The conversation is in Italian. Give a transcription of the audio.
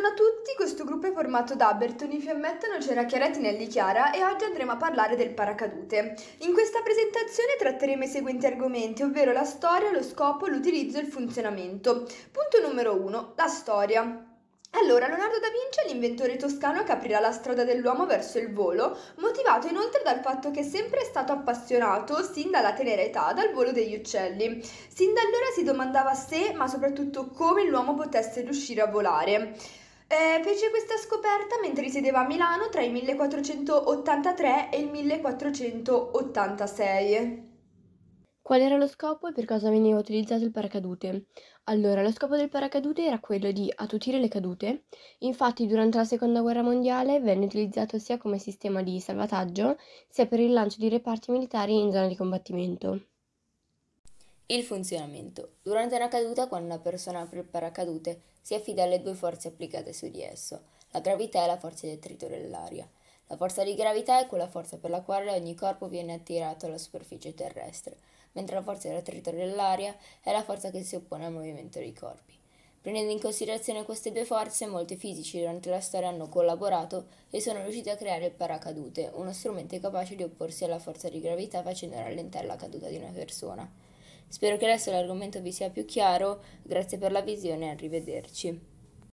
Buongiorno a tutti, questo gruppo è formato da Bertoni Fiammetto, Nocera Chiara Tinelli Chiara e oggi andremo a parlare del paracadute. In questa presentazione tratteremo i seguenti argomenti, ovvero la storia, lo scopo, l'utilizzo e il funzionamento. Punto numero 1, la storia. Allora, Leonardo da Vinci è l'inventore toscano che aprirà la strada dell'uomo verso il volo, motivato inoltre dal fatto che è sempre stato appassionato, sin dalla tenera età, dal volo degli uccelli. Sin da allora si domandava se, ma soprattutto come l'uomo potesse riuscire a volare. Eh, fece questa scoperta mentre risiedeva a Milano tra il 1483 e il 1486. Qual era lo scopo e per cosa veniva utilizzato il paracadute? Allora, lo scopo del paracadute era quello di attutire le cadute, infatti durante la seconda guerra mondiale venne utilizzato sia come sistema di salvataggio sia per il lancio di reparti militari in zona di combattimento. Il funzionamento. Durante una caduta, quando una persona apre il paracadute, si affida alle due forze applicate su di esso, la gravità e la forza di attrito dell'aria. La forza di gravità è quella forza per la quale ogni corpo viene attirato alla superficie terrestre, mentre la forza di attrito dell'aria è la forza che si oppone al movimento dei corpi. Prendendo in considerazione queste due forze, molti fisici durante la storia hanno collaborato e sono riusciti a creare il paracadute, uno strumento capace di opporsi alla forza di gravità facendo rallentare la caduta di una persona. Spero che adesso l'argomento vi sia più chiaro, grazie per la visione e arrivederci.